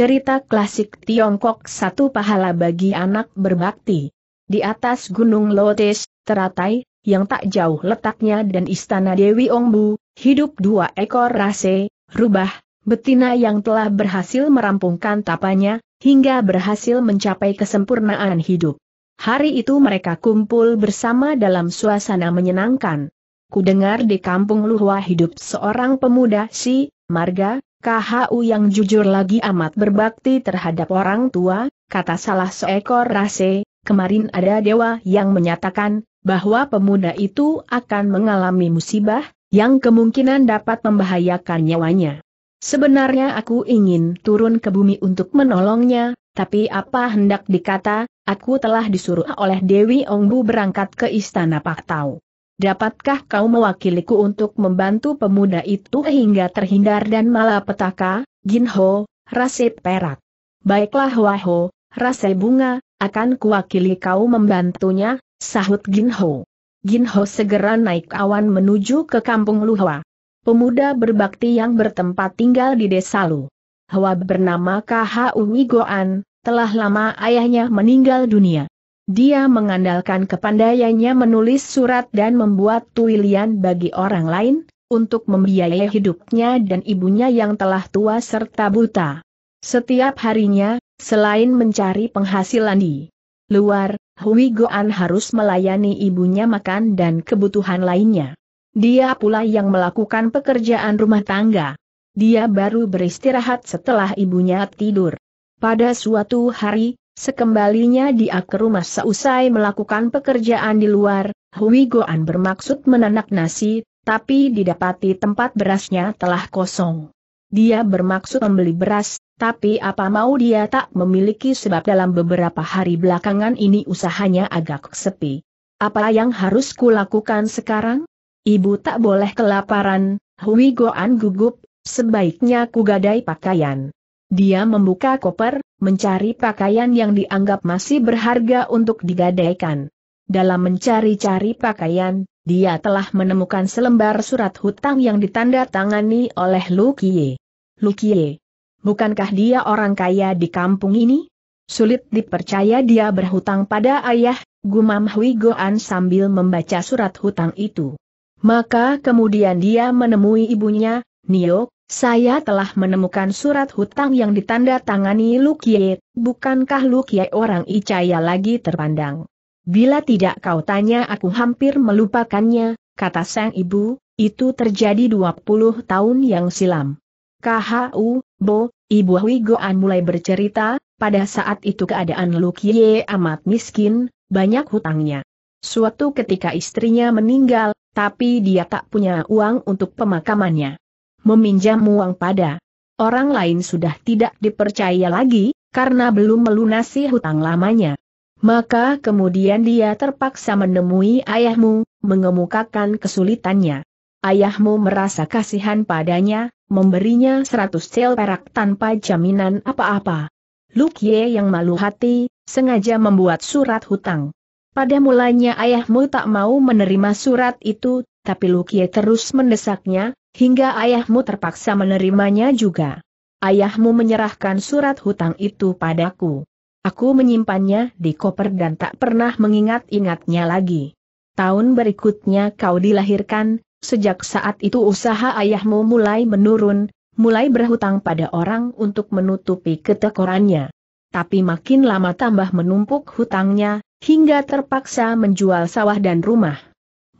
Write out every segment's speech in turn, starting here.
Cerita klasik Tiongkok satu pahala bagi anak berbakti. Di atas Gunung Lotes, teratai, yang tak jauh letaknya dan istana Dewi Ongbu, hidup dua ekor rase, rubah, betina yang telah berhasil merampungkan tapanya, hingga berhasil mencapai kesempurnaan hidup. Hari itu mereka kumpul bersama dalam suasana menyenangkan. Kudengar di kampung Luhua hidup seorang pemuda si, Marga, KHU yang jujur lagi amat berbakti terhadap orang tua, kata salah seekor rase, kemarin ada dewa yang menyatakan, bahwa pemuda itu akan mengalami musibah, yang kemungkinan dapat membahayakan nyawanya. Sebenarnya aku ingin turun ke bumi untuk menolongnya, tapi apa hendak dikata, aku telah disuruh oleh Dewi Ongbu berangkat ke Istana Pak Tau. Dapatkah kau mewakiliku untuk membantu pemuda itu hingga terhindar dan malapetaka, Ho, rase perak? Baiklah Waho, rase bunga, akan kuwakili kau membantunya, sahut Ginho. Ho segera naik awan menuju ke kampung Luhwa. Pemuda berbakti yang bertempat tinggal di desa Lu. Hwa bernama KHU Wigoan, telah lama ayahnya meninggal dunia. Dia mengandalkan kepandaiannya menulis surat dan membuat tuilian bagi orang lain, untuk membiayai hidupnya dan ibunya yang telah tua serta buta. Setiap harinya, selain mencari penghasilan di luar, Hui Goan harus melayani ibunya makan dan kebutuhan lainnya. Dia pula yang melakukan pekerjaan rumah tangga. Dia baru beristirahat setelah ibunya tidur. Pada suatu hari, Sekembalinya dia ke rumah seusai melakukan pekerjaan di luar, Hui Goan bermaksud menanak nasi, tapi didapati tempat berasnya telah kosong. Dia bermaksud membeli beras, tapi apa mau dia tak memiliki sebab dalam beberapa hari belakangan ini usahanya agak sepi. Apa yang harus kulakukan sekarang? Ibu tak boleh kelaparan, Hui Goan gugup, sebaiknya kugadai pakaian. Dia membuka koper, mencari pakaian yang dianggap masih berharga untuk digadaikan. Dalam mencari-cari pakaian, dia telah menemukan selembar surat hutang yang ditandatangani oleh Lu Kie, bukankah dia orang kaya di kampung ini? Sulit dipercaya dia berhutang pada ayah, gumam Hui Goan sambil membaca surat hutang itu. Maka kemudian dia menemui ibunya, Nio, saya telah menemukan surat hutang yang ditanda tangani Lukie, bukankah Lukie orang Icaya lagi terpandang? Bila tidak kau tanya aku hampir melupakannya, kata sang ibu, itu terjadi 20 tahun yang silam. KHU, Bo, Ibu Hui Goan mulai bercerita, pada saat itu keadaan Lukie amat miskin, banyak hutangnya. Suatu ketika istrinya meninggal, tapi dia tak punya uang untuk pemakamannya meminjam uang pada orang lain sudah tidak dipercaya lagi, karena belum melunasi hutang lamanya. Maka kemudian dia terpaksa menemui ayahmu, mengemukakan kesulitannya. Ayahmu merasa kasihan padanya, memberinya seratus sel perak tanpa jaminan apa-apa. Lukye yang malu hati, sengaja membuat surat hutang. Pada mulanya ayahmu tak mau menerima surat itu, tapi Lukie terus mendesaknya, hingga ayahmu terpaksa menerimanya juga. Ayahmu menyerahkan surat hutang itu padaku. Aku menyimpannya di koper dan tak pernah mengingat-ingatnya lagi. Tahun berikutnya kau dilahirkan, sejak saat itu usaha ayahmu mulai menurun, mulai berhutang pada orang untuk menutupi ketekorannya. Tapi makin lama tambah menumpuk hutangnya, hingga terpaksa menjual sawah dan rumah.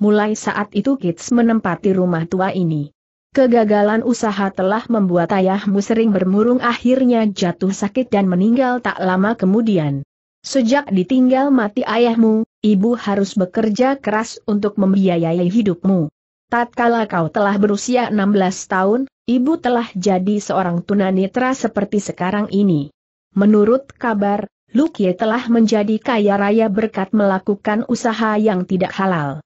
Mulai saat itu Kits menempati rumah tua ini. Kegagalan usaha telah membuat ayahmu sering bermurung akhirnya jatuh sakit dan meninggal tak lama kemudian. Sejak ditinggal mati ayahmu, ibu harus bekerja keras untuk membiayai hidupmu. Tatkala kau telah berusia 16 tahun, ibu telah jadi seorang tunanetra seperti sekarang ini. Menurut kabar, Lukie telah menjadi kaya raya berkat melakukan usaha yang tidak halal.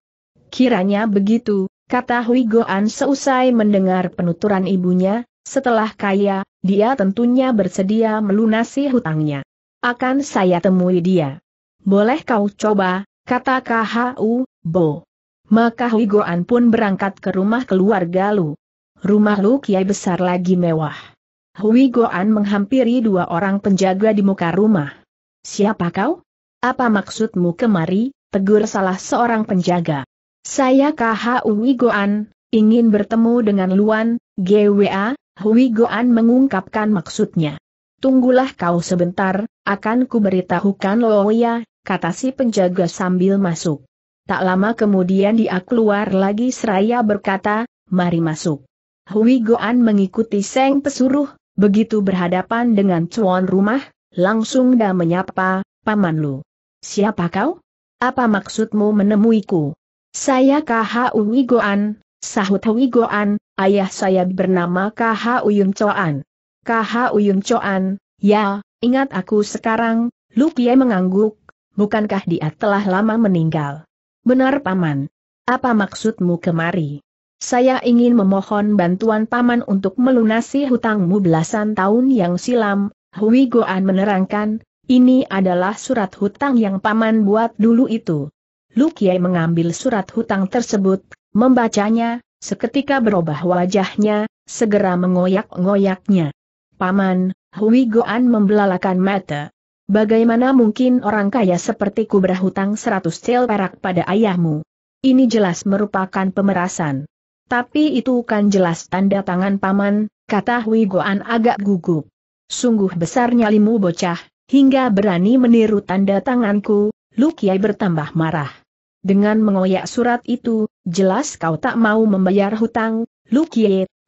Kiranya begitu, kata Hui Goan seusai mendengar penuturan ibunya, setelah kaya, dia tentunya bersedia melunasi hutangnya. Akan saya temui dia. Boleh kau coba, kata KHU, Bo. Maka Hui Goan pun berangkat ke rumah keluarga Lu. Rumah Lu kiai besar lagi mewah. Hui Goan menghampiri dua orang penjaga di muka rumah. Siapa kau? Apa maksudmu kemari? Tegur salah seorang penjaga. Saya KHU Goan, ingin bertemu dengan Luan, GWA, Hui Goan mengungkapkan maksudnya. Tunggulah kau sebentar, akan kuberitahukan Loya, kata si penjaga sambil masuk. Tak lama kemudian dia keluar lagi seraya berkata, mari masuk. Hui Goan mengikuti Seng Pesuruh, begitu berhadapan dengan cuan rumah, langsung dah menyapa, Paman Lu. Siapa kau? Apa maksudmu menemuiku? Saya KHU Wigoan, sahut Wigoan, ayah saya bernama KHU Yun Choan. KHU Yun Choan, ya, ingat aku sekarang, Lukie mengangguk, bukankah dia telah lama meninggal? Benar paman. Apa maksudmu kemari? Saya ingin memohon bantuan paman untuk melunasi hutangmu belasan tahun yang silam, Hui Goan menerangkan, ini adalah surat hutang yang paman buat dulu itu. Lu mengambil surat hutang tersebut, membacanya, seketika berubah wajahnya, segera mengoyak-ngoyaknya. Paman, Hui Goan membelalakan mata. Bagaimana mungkin orang kaya seperti ku berhutang seratus tel perak pada ayahmu? Ini jelas merupakan pemerasan. Tapi itu kan jelas tanda tangan paman, kata Hui Goan agak gugup. Sungguh besar nyalimu bocah, hingga berani meniru tanda tanganku, Lukiai bertambah marah. Dengan mengoyak surat itu, jelas kau tak mau membayar hutang, Lu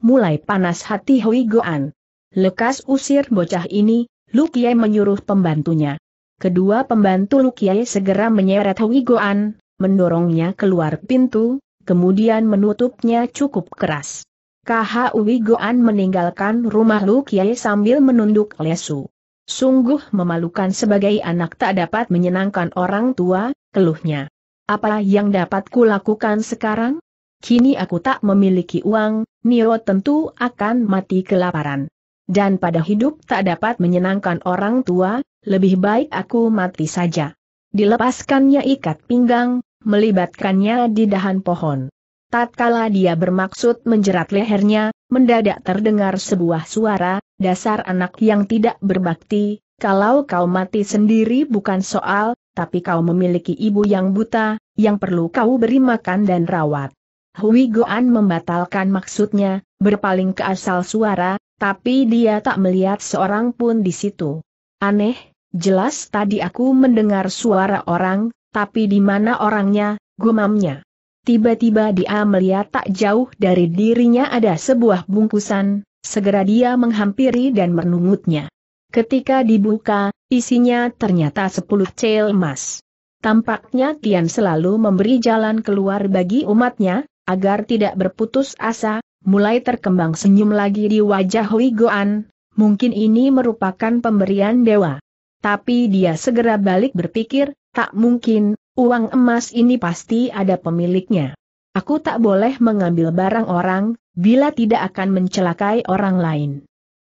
mulai panas hati Hui Goan. Lekas usir bocah ini, Lu menyuruh pembantunya. Kedua pembantu Lu segera menyeret Hui Goan, mendorongnya keluar pintu, kemudian menutupnya cukup keras. Hui Goan meninggalkan rumah Lu sambil menunduk lesu. Sungguh memalukan sebagai anak tak dapat menyenangkan orang tua, keluhnya. Apa yang dapat kulakukan sekarang? Kini aku tak memiliki uang, Nio tentu akan mati kelaparan. Dan pada hidup tak dapat menyenangkan orang tua, lebih baik aku mati saja. Dilepaskannya ikat pinggang, melibatkannya di dahan pohon. Tatkala dia bermaksud menjerat lehernya, mendadak terdengar sebuah suara, dasar anak yang tidak berbakti, kalau kau mati sendiri bukan soal, tapi kau memiliki ibu yang buta, yang perlu kau beri makan dan rawat. Hui Goan membatalkan maksudnya, berpaling ke asal suara, tapi dia tak melihat seorang pun di situ. Aneh, jelas tadi aku mendengar suara orang, tapi di mana orangnya, gumamnya. Tiba-tiba dia melihat tak jauh dari dirinya ada sebuah bungkusan, segera dia menghampiri dan menungutnya. Ketika dibuka, isinya ternyata sepuluh cel emas. Tampaknya Tian selalu memberi jalan keluar bagi umatnya, agar tidak berputus asa, mulai terkembang senyum lagi di wajah Hui Goan, mungkin ini merupakan pemberian dewa. Tapi dia segera balik berpikir, tak mungkin, uang emas ini pasti ada pemiliknya. Aku tak boleh mengambil barang orang, bila tidak akan mencelakai orang lain.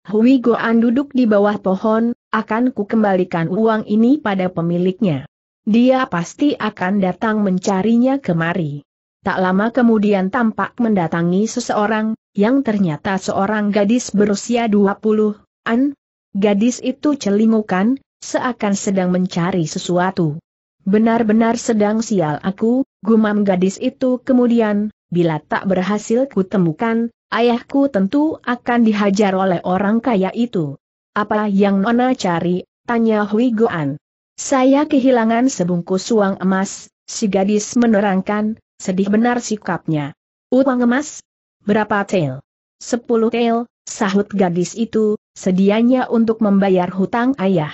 Hui Goan duduk di bawah pohon, akan ku kembalikan uang ini pada pemiliknya. Dia pasti akan datang mencarinya kemari. Tak lama kemudian tampak mendatangi seseorang, yang ternyata seorang gadis berusia 20-an. Gadis itu celingukan, seakan sedang mencari sesuatu. Benar-benar sedang sial aku, gumam gadis itu kemudian, bila tak berhasil kutemukan, ayahku tentu akan dihajar oleh orang kaya itu. Apa yang Nona cari? Tanya Hui Goan. Saya kehilangan sebungkus uang emas, si gadis menerangkan, sedih benar sikapnya. Uang emas? Berapa tel? Sepuluh tel, sahut gadis itu, sedianya untuk membayar hutang ayah.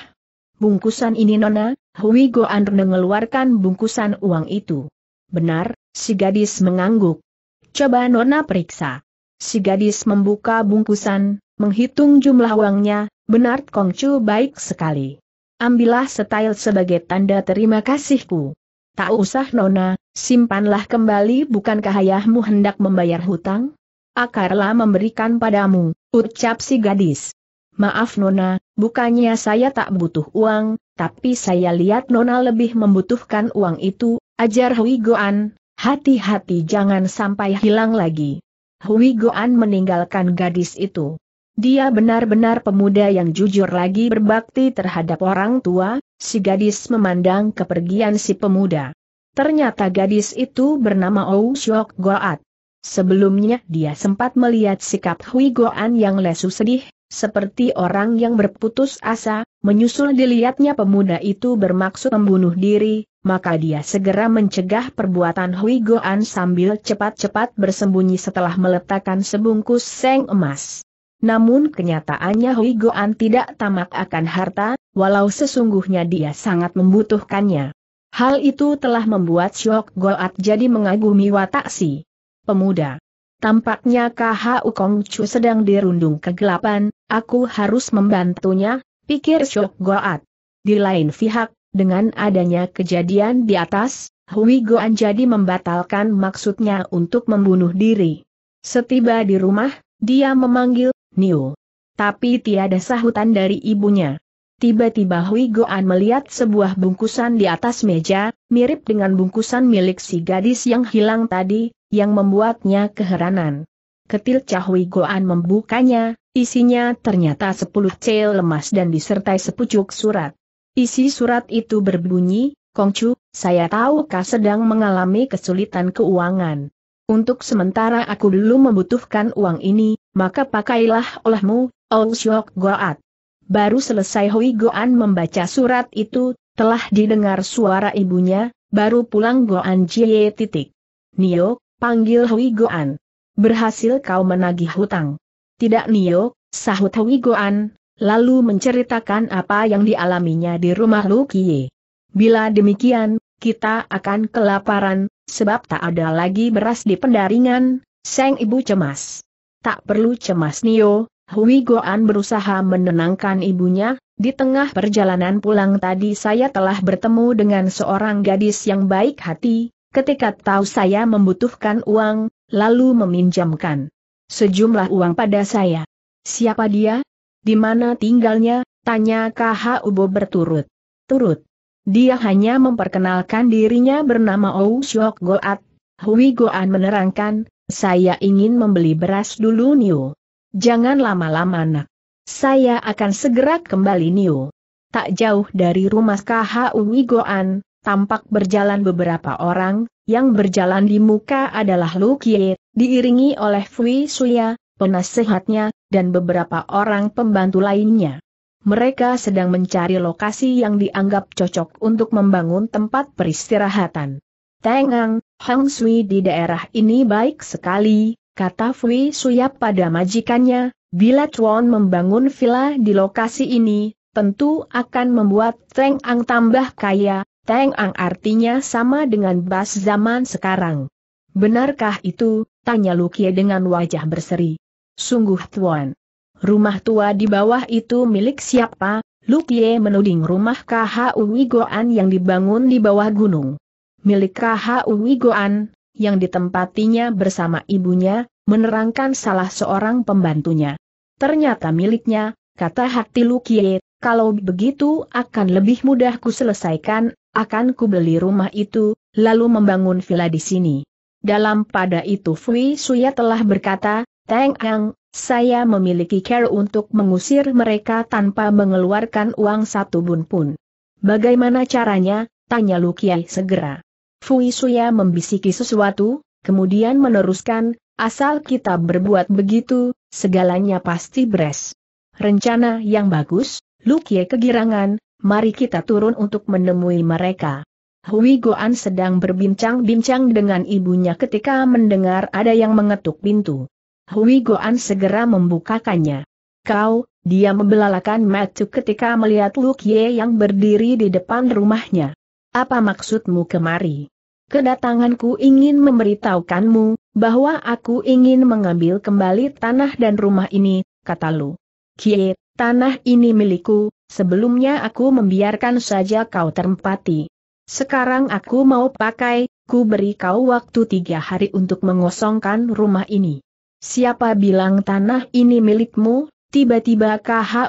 Bungkusan ini Nona, Hui Goan mengeluarkan bungkusan uang itu. Benar, si gadis mengangguk. Coba Nona periksa. Si gadis membuka bungkusan, menghitung jumlah uangnya, benar Kongcu baik sekali. Ambillah setail sebagai tanda terima kasihku. Tak usah Nona, simpanlah kembali bukankah ayahmu hendak membayar hutang? Akarlah memberikan padamu, ucap si gadis. Maaf Nona, bukannya saya tak butuh uang, tapi saya lihat Nona lebih membutuhkan uang itu, ajar Hui Goan, Hati-hati jangan sampai hilang lagi. Hui Goan meninggalkan gadis itu. Dia benar-benar pemuda yang jujur lagi berbakti terhadap orang tua, si gadis memandang kepergian si pemuda. Ternyata gadis itu bernama Ou Shok Goat. Sebelumnya dia sempat melihat sikap Hui Goan yang lesu sedih, seperti orang yang berputus asa, menyusul dilihatnya pemuda itu bermaksud membunuh diri, maka dia segera mencegah perbuatan Hui Goan sambil cepat-cepat bersembunyi setelah meletakkan sebungkus seng emas. Namun kenyataannya Hui Goan tidak tamak akan harta, walau sesungguhnya dia sangat membutuhkannya. Hal itu telah membuat Syok Goat jadi mengagumi watak si pemuda. Tampaknya KHU Chu sedang dirundung kegelapan, aku harus membantunya, pikir Syok Goat. Di lain pihak, dengan adanya kejadian di atas, Hui Goan jadi membatalkan maksudnya untuk membunuh diri. Setiba di rumah, dia memanggil, Niu. Tapi tiada sahutan dari ibunya. Tiba-tiba Hui Goan melihat sebuah bungkusan di atas meja, mirip dengan bungkusan milik si gadis yang hilang tadi, yang membuatnya keheranan. Ketil Cahwi Goan membukanya, isinya ternyata sepuluh cel lemas dan disertai sepucuk surat. Isi surat itu berbunyi, Kongcu, saya tahu kau sedang mengalami kesulitan keuangan. Untuk sementara aku dulu membutuhkan uang ini, maka pakailah olehmu, Ong Syok Goat. Baru selesai Hui Goan membaca surat itu, telah didengar suara ibunya, baru pulang Goan Jie titik. Nio, Panggil Hui Goan. Berhasil kau menagih hutang. Tidak Nio, sahut Hui Goan, lalu menceritakan apa yang dialaminya di rumah Lu Kie. Bila demikian, kita akan kelaparan, sebab tak ada lagi beras di pendaringan, Seng ibu cemas. Tak perlu cemas Nio, Hui Goan berusaha menenangkan ibunya, di tengah perjalanan pulang tadi saya telah bertemu dengan seorang gadis yang baik hati, ketika tahu saya membutuhkan uang, lalu meminjamkan sejumlah uang pada saya. Siapa dia? Di mana tinggalnya? Tanya KH Ubo berturut. Turut. Dia hanya memperkenalkan dirinya bernama Ou Syok Goat. Hui Goan menerangkan, saya ingin membeli beras dulu Niu. Jangan lama-lama nak. Saya akan segera kembali Niu. Tak jauh dari rumah KH Hui Goan, tampak berjalan beberapa orang, yang berjalan di muka adalah Lu Kie, diiringi oleh Fui Suya, penasehatnya, dan beberapa orang pembantu lainnya. Mereka sedang mencari lokasi yang dianggap cocok untuk membangun tempat peristirahatan. Tengang, Hang Sui di daerah ini baik sekali, kata Fui Suya pada majikannya, bila Chuan membangun villa di lokasi ini, tentu akan membuat Tengang tambah kaya, Teng Ang artinya sama dengan bas zaman sekarang. Benarkah itu? Tanya Lukie dengan wajah berseri. Sungguh tuan. Rumah tua di bawah itu milik siapa? Lukie menuding rumah KHU Wigoan yang dibangun di bawah gunung. Milik KHU Wigoan, yang ditempatinya bersama ibunya, menerangkan salah seorang pembantunya. Ternyata miliknya, kata hati Lukie, kalau begitu akan lebih mudah ku selesaikan akan ku beli rumah itu, lalu membangun villa di sini. Dalam pada itu Fui Suya telah berkata, Teng Ang, saya memiliki care untuk mengusir mereka tanpa mengeluarkan uang satu bun pun. Bagaimana caranya, tanya Lukiai segera. Fui Suya membisiki sesuatu, kemudian meneruskan, asal kita berbuat begitu, segalanya pasti beres. Rencana yang bagus, Lukie kegirangan, mari kita turun untuk menemui mereka. Hui Goan sedang berbincang-bincang dengan ibunya ketika mendengar ada yang mengetuk pintu. Hui Goan segera membukakannya. Kau, dia membelalakan mata ketika melihat Luk Ye yang berdiri di depan rumahnya. Apa maksudmu kemari? Kedatanganku ingin memberitahukanmu, bahwa aku ingin mengambil kembali tanah dan rumah ini, kata Lu. Kie, tanah ini milikku, sebelumnya aku membiarkan saja kau terempati. Sekarang aku mau pakai, ku beri kau waktu tiga hari untuk mengosongkan rumah ini. Siapa bilang tanah ini milikmu? Tiba-tiba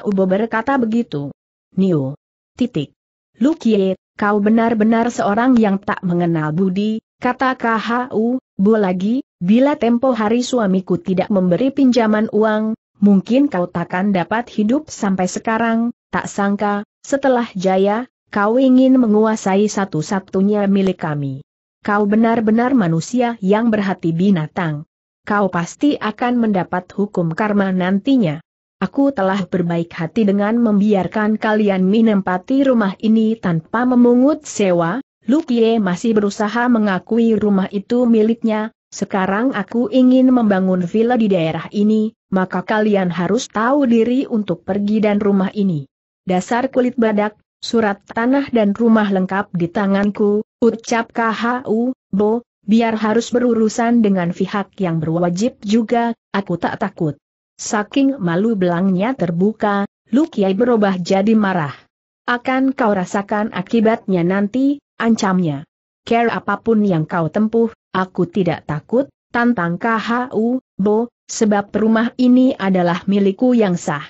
Ubo berkata begitu. Nio. Titik. Lukie, kau benar-benar seorang yang tak mengenal budi, kata KHU, Bu lagi, bila tempo hari suamiku tidak memberi pinjaman uang, mungkin kau takkan dapat hidup sampai sekarang, tak sangka, setelah jaya, kau ingin menguasai satu-satunya milik kami. Kau benar-benar manusia yang berhati binatang. Kau pasti akan mendapat hukum karma nantinya. Aku telah berbaik hati dengan membiarkan kalian menempati rumah ini tanpa memungut sewa, Lukie masih berusaha mengakui rumah itu miliknya, sekarang aku ingin membangun villa di daerah ini, maka kalian harus tahu diri untuk pergi dan rumah ini. Dasar kulit badak, surat tanah dan rumah lengkap di tanganku, ucap KHU, Bo, biar harus berurusan dengan pihak yang berwajib juga, aku tak takut. Saking malu belangnya terbuka, Lukiai berubah jadi marah. Akan kau rasakan akibatnya nanti, ancamnya. Care apapun yang kau tempuh, Aku tidak takut, tantang KHU, Bo, sebab rumah ini adalah milikku yang sah.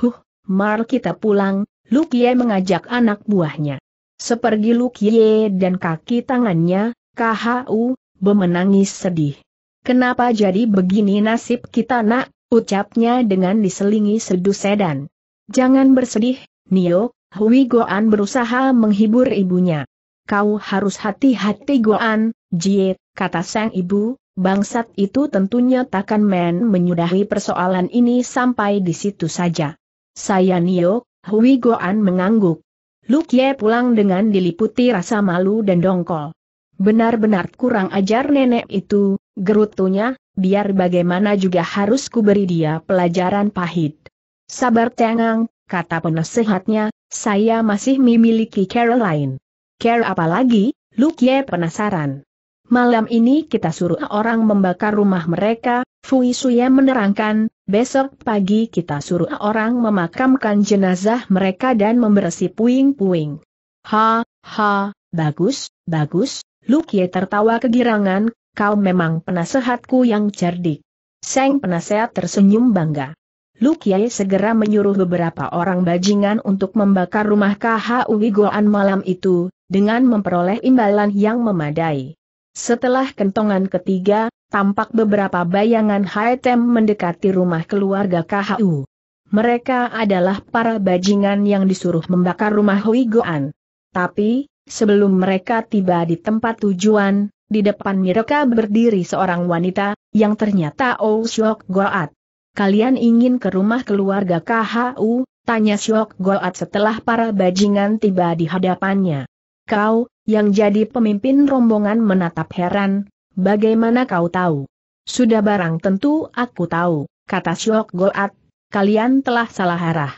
Huh, mar kita pulang, Lukie mengajak anak buahnya. Sepergi Lukie dan kaki tangannya, KHU, Bo menangis sedih. Kenapa jadi begini nasib kita nak, ucapnya dengan diselingi sedu sedan. Jangan bersedih, Nio, Hui Goan berusaha menghibur ibunya kau harus hati-hati Goan, Jie, kata sang ibu, bangsat itu tentunya takkan men menyudahi persoalan ini sampai di situ saja. Saya Nio, Hui Goan mengangguk. Lukie pulang dengan diliputi rasa malu dan dongkol. Benar-benar kurang ajar nenek itu, gerutunya, biar bagaimana juga harus kuberi dia pelajaran pahit. Sabar tengang, kata penasehatnya, saya masih memiliki Caroline. Care apa apalagi, Lukie penasaran. Malam ini kita suruh orang membakar rumah mereka, Fui Suya menerangkan, besok pagi kita suruh orang memakamkan jenazah mereka dan membersih puing-puing. Ha, ha, bagus, bagus, Lukie tertawa kegirangan, kau memang penasehatku yang cerdik. Seng penasehat tersenyum bangga. Lu segera menyuruh beberapa orang bajingan untuk membakar rumah KHU Wigoan malam itu, dengan memperoleh imbalan yang memadai. Setelah kentongan ketiga, tampak beberapa bayangan Haetem mendekati rumah keluarga KHU. Mereka adalah para bajingan yang disuruh membakar rumah Wigoan. Tapi, sebelum mereka tiba di tempat tujuan, di depan mereka berdiri seorang wanita, yang ternyata Oh Syok Goat kalian ingin ke rumah keluarga KHU, tanya Syok Goat setelah para bajingan tiba di hadapannya. Kau, yang jadi pemimpin rombongan menatap heran, bagaimana kau tahu? Sudah barang tentu aku tahu, kata Syok Goat, kalian telah salah arah.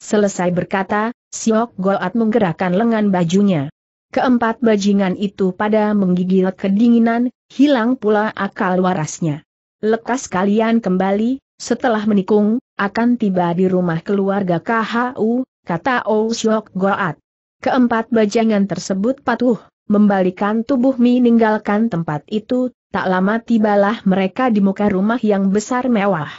Selesai berkata, Syok Goat menggerakkan lengan bajunya. Keempat bajingan itu pada menggigil kedinginan, hilang pula akal warasnya. Lekas kalian kembali, setelah menikung, akan tiba di rumah keluarga KHU, kata Oshok Goat. Keempat bajangan tersebut patuh, membalikan tubuh meninggalkan tempat itu, tak lama tibalah mereka di muka rumah yang besar mewah.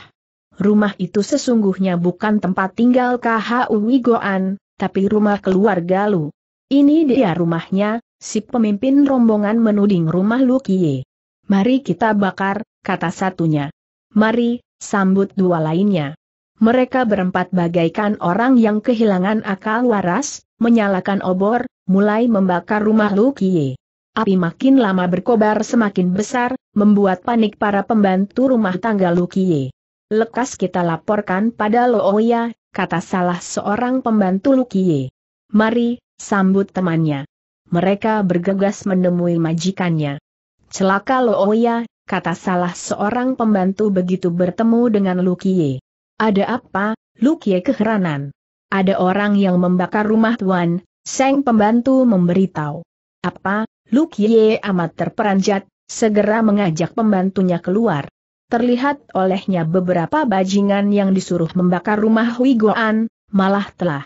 Rumah itu sesungguhnya bukan tempat tinggal KHU Wigoan, tapi rumah keluarga Lu. Ini dia rumahnya, si pemimpin rombongan menuding rumah Lu Kie. Mari kita bakar, kata satunya. Mari, sambut dua lainnya. Mereka berempat bagaikan orang yang kehilangan akal waras, menyalakan obor, mulai membakar rumah Lukie. Api makin lama berkobar semakin besar, membuat panik para pembantu rumah tangga Lukie. Lekas kita laporkan pada Looya, kata salah seorang pembantu Lukie. Mari, sambut temannya. Mereka bergegas menemui majikannya. Celaka Looya, kata salah seorang pembantu begitu bertemu dengan Lukie. Ada apa, Lukie keheranan. Ada orang yang membakar rumah tuan, Seng pembantu memberitahu. Apa, Lukie amat terperanjat, segera mengajak pembantunya keluar. Terlihat olehnya beberapa bajingan yang disuruh membakar rumah Wigoan, malah telah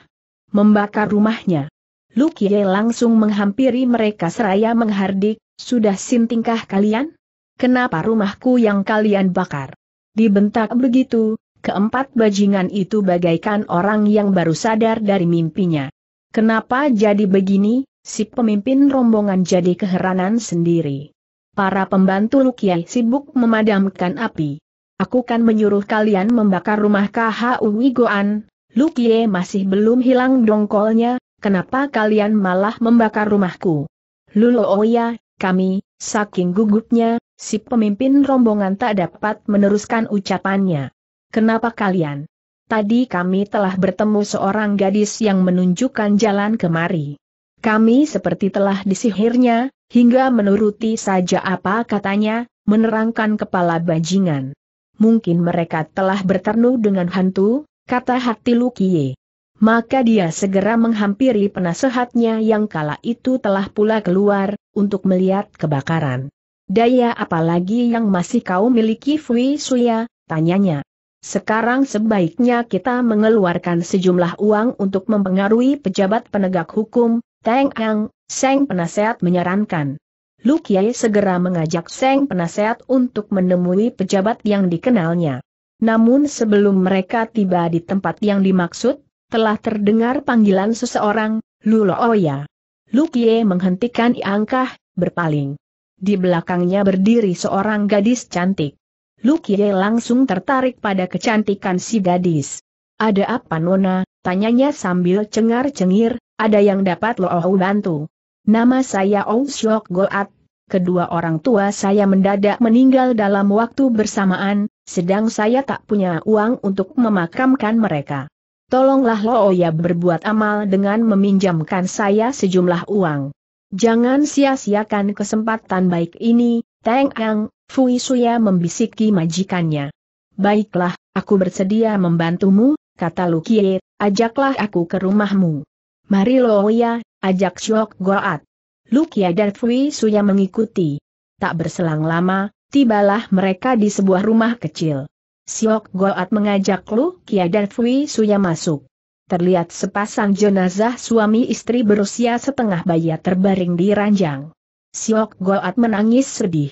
membakar rumahnya. Lukie langsung menghampiri mereka seraya menghardik, sudah sintingkah kalian? kenapa rumahku yang kalian bakar? Dibentak begitu, keempat bajingan itu bagaikan orang yang baru sadar dari mimpinya. Kenapa jadi begini, si pemimpin rombongan jadi keheranan sendiri. Para pembantu Lukiai sibuk memadamkan api. Aku kan menyuruh kalian membakar rumah KHU Uwigoan? Lukiai masih belum hilang dongkolnya, kenapa kalian malah membakar rumahku? Luluoya, oh ya, kami, saking gugupnya, Si pemimpin rombongan tak dapat meneruskan ucapannya. Kenapa kalian? Tadi kami telah bertemu seorang gadis yang menunjukkan jalan kemari. Kami seperti telah disihirnya, hingga menuruti saja apa katanya, menerangkan kepala bajingan. Mungkin mereka telah bertemu dengan hantu, kata hati Lukie. Maka dia segera menghampiri penasehatnya yang kala itu telah pula keluar, untuk melihat kebakaran. Daya apalagi yang masih kau miliki Fui Suya, tanyanya. Sekarang sebaiknya kita mengeluarkan sejumlah uang untuk mempengaruhi pejabat penegak hukum, Teng Ang, Seng Penasehat menyarankan. Lu Kiai segera mengajak Seng Penasehat untuk menemui pejabat yang dikenalnya. Namun sebelum mereka tiba di tempat yang dimaksud, telah terdengar panggilan seseorang, Lu Looya. Lu Kiai menghentikan iangkah, berpaling. Di belakangnya berdiri seorang gadis cantik. Lukie langsung tertarik pada kecantikan si gadis. Ada apa Nona? Tanyanya sambil cengar-cengir, ada yang dapat lo bantu. Nama saya Ong Syok Goat. Kedua orang tua saya mendadak meninggal dalam waktu bersamaan, sedang saya tak punya uang untuk memakamkan mereka. Tolonglah Looya berbuat amal dengan meminjamkan saya sejumlah uang. Jangan sia-siakan kesempatan baik ini, Teng Ang, Fui Suya membisiki majikannya. Baiklah, aku bersedia membantumu, kata Lukie, ajaklah aku ke rumahmu. Mari Loya, ajak Syok Goat. Lukia dan Fui Suya mengikuti. Tak berselang lama, tibalah mereka di sebuah rumah kecil. Siok Goat mengajak Lukia dan Fui Suya masuk terlihat sepasang jenazah suami istri berusia setengah baya terbaring di ranjang. Siok Goat menangis sedih.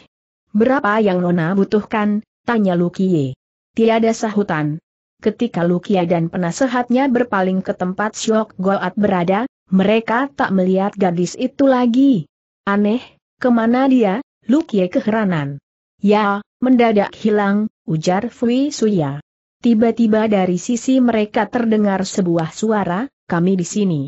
Berapa yang Nona butuhkan? Tanya Lukie. Tiada sahutan. Ketika Lukia dan penasehatnya berpaling ke tempat Siok Goat berada, mereka tak melihat gadis itu lagi. Aneh, kemana dia? Lukie keheranan. Ya, mendadak hilang, ujar Fui Suya. Tiba-tiba dari sisi mereka terdengar sebuah suara, kami di sini.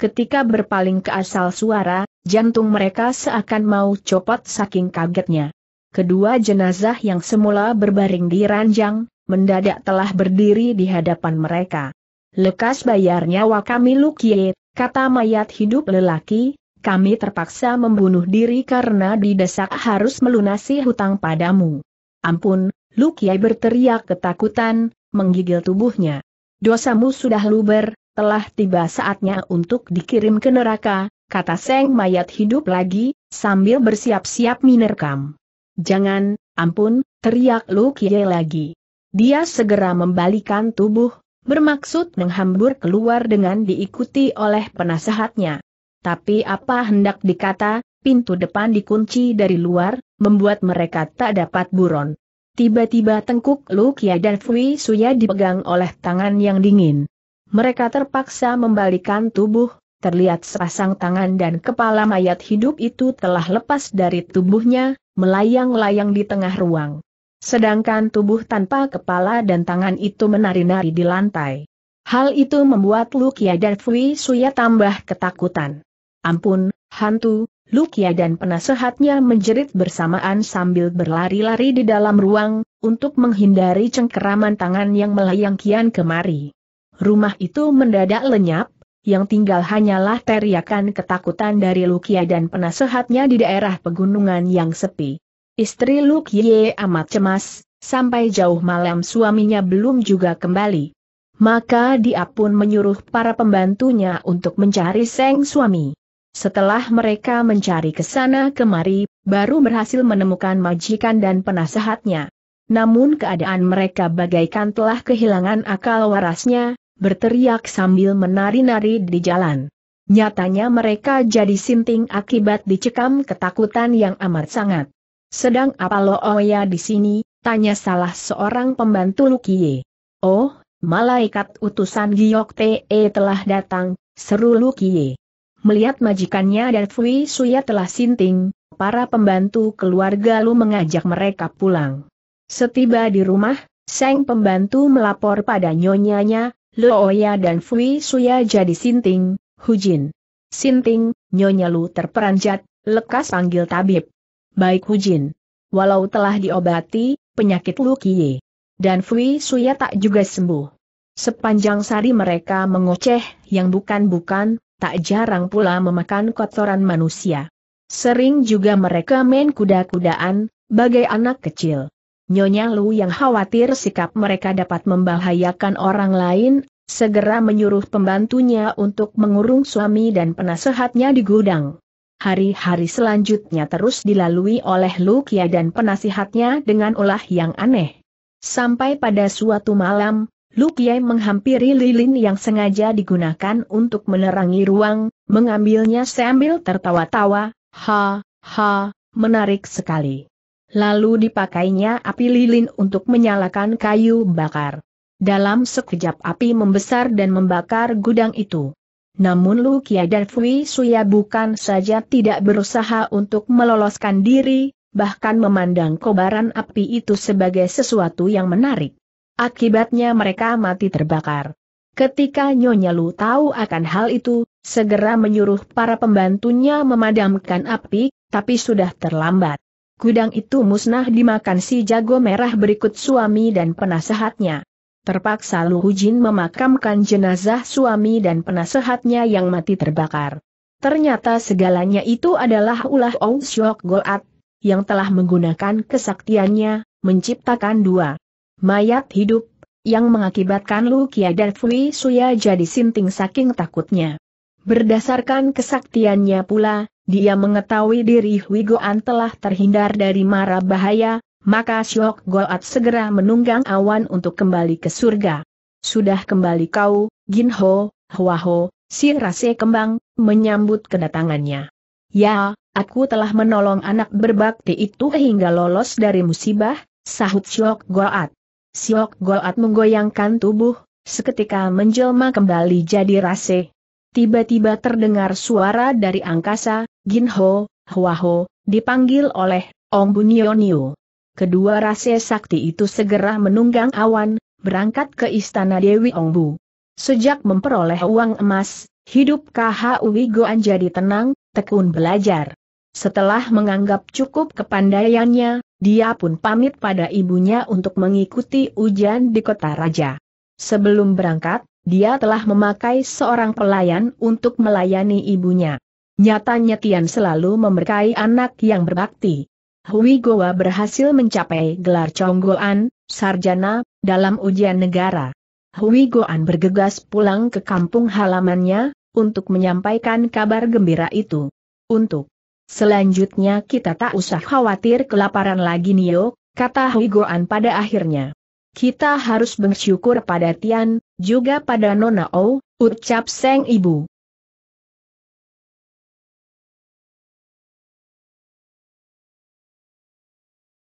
Ketika berpaling ke asal suara, jantung mereka seakan mau copot saking kagetnya. Kedua jenazah yang semula berbaring di ranjang, mendadak telah berdiri di hadapan mereka. Lekas bayar nyawa kami Lukie, kata mayat hidup lelaki, kami terpaksa membunuh diri karena didesak harus melunasi hutang padamu. Ampun, Lukie berteriak ketakutan, menggigil tubuhnya. Dosamu sudah luber, telah tiba saatnya untuk dikirim ke neraka, kata Seng mayat hidup lagi, sambil bersiap-siap minerkam. Jangan, ampun, teriak Lu Kie lagi. Dia segera membalikan tubuh, bermaksud menghambur keluar dengan diikuti oleh penasehatnya. Tapi apa hendak dikata, pintu depan dikunci dari luar, membuat mereka tak dapat buron. Tiba-tiba tengkuk Kia dan Fui Suya dipegang oleh tangan yang dingin. Mereka terpaksa membalikan tubuh, terlihat sepasang tangan dan kepala mayat hidup itu telah lepas dari tubuhnya, melayang-layang di tengah ruang. Sedangkan tubuh tanpa kepala dan tangan itu menari-nari di lantai. Hal itu membuat Kia dan Fui Suya tambah ketakutan. Ampun, hantu, Lukia dan penasehatnya menjerit bersamaan sambil berlari-lari di dalam ruang, untuk menghindari cengkeraman tangan yang melayang kian kemari. Rumah itu mendadak lenyap, yang tinggal hanyalah teriakan ketakutan dari Lukia dan penasehatnya di daerah pegunungan yang sepi. Istri Lukie amat cemas, sampai jauh malam suaminya belum juga kembali. Maka dia pun menyuruh para pembantunya untuk mencari seng suami. Setelah mereka mencari ke sana kemari, baru berhasil menemukan majikan dan penasehatnya. Namun keadaan mereka bagaikan telah kehilangan akal warasnya, berteriak sambil menari-nari di jalan. Nyatanya mereka jadi sinting akibat dicekam ketakutan yang amat sangat. Sedang apa lo Oya di sini? Tanya salah seorang pembantu Lukie. Oh, malaikat utusan Giyok Te telah datang, seru Lukie. Melihat majikannya dan Fui Suya telah sinting, para pembantu keluarga Lu mengajak mereka pulang. Setiba di rumah, Seng pembantu melapor pada nyonyanya, Lu Oya dan Fui Suya jadi sinting, Hujin. Sinting, nyonya Lu terperanjat, lekas panggil tabib. Baik Hujin. Walau telah diobati, penyakit Lu Kie. Dan Fui Suya tak juga sembuh. Sepanjang sari mereka mengoceh yang bukan-bukan, tak jarang pula memakan kotoran manusia. Sering juga mereka main kuda-kudaan, bagai anak kecil. Nyonya Lu yang khawatir sikap mereka dapat membahayakan orang lain, segera menyuruh pembantunya untuk mengurung suami dan penasehatnya di gudang. Hari-hari selanjutnya terus dilalui oleh Lu Lukia dan penasihatnya dengan ulah yang aneh. Sampai pada suatu malam, Lu menghampiri lilin yang sengaja digunakan untuk menerangi ruang, mengambilnya sambil tertawa-tawa, ha, ha, menarik sekali. Lalu dipakainya api lilin untuk menyalakan kayu bakar. Dalam sekejap api membesar dan membakar gudang itu. Namun Lu dan Fui Suya bukan saja tidak berusaha untuk meloloskan diri, bahkan memandang kobaran api itu sebagai sesuatu yang menarik. Akibatnya mereka mati terbakar. Ketika Nyonya Lu tahu akan hal itu, segera menyuruh para pembantunya memadamkan api, tapi sudah terlambat. Gudang itu musnah dimakan si jago merah berikut suami dan penasehatnya. Terpaksa Lu Hujin memakamkan jenazah suami dan penasehatnya yang mati terbakar. Ternyata segalanya itu adalah ulah Ong Syok Golat, yang telah menggunakan kesaktiannya, menciptakan dua mayat hidup, yang mengakibatkan Kia dan Fui Suya jadi sinting saking takutnya. Berdasarkan kesaktiannya pula, dia mengetahui diri Huigoan telah terhindar dari mara bahaya, maka Syok Goat segera menunggang awan untuk kembali ke surga. Sudah kembali kau, Gin Ginho, Ho, si Rase Kembang, menyambut kedatangannya. Ya, aku telah menolong anak berbakti itu hingga lolos dari musibah, sahut Syok Goat. Siok Goat menggoyangkan tubuh, seketika menjelma kembali jadi rase. Tiba-tiba terdengar suara dari angkasa, Ginho, Ho, dipanggil oleh Ong Bunionio. Kedua rase sakti itu segera menunggang awan, berangkat ke istana Dewi Ongbu. Sejak memperoleh uang emas, hidup KHUI Goan jadi tenang, tekun belajar. Setelah menganggap cukup kepandaiannya, dia pun pamit pada ibunya untuk mengikuti ujian di kota raja. Sebelum berangkat, dia telah memakai seorang pelayan untuk melayani ibunya. Nyatanya Tian selalu memberkai anak yang berbakti. Hui Goa berhasil mencapai gelar Chonggoan, sarjana, dalam ujian negara. Hui Goan bergegas pulang ke kampung halamannya, untuk menyampaikan kabar gembira itu. Untuk Selanjutnya kita tak usah khawatir kelaparan lagi Nio, kata Huigoan pada akhirnya. Kita harus bersyukur pada Tian, juga pada Nona O, ucap Seng Ibu.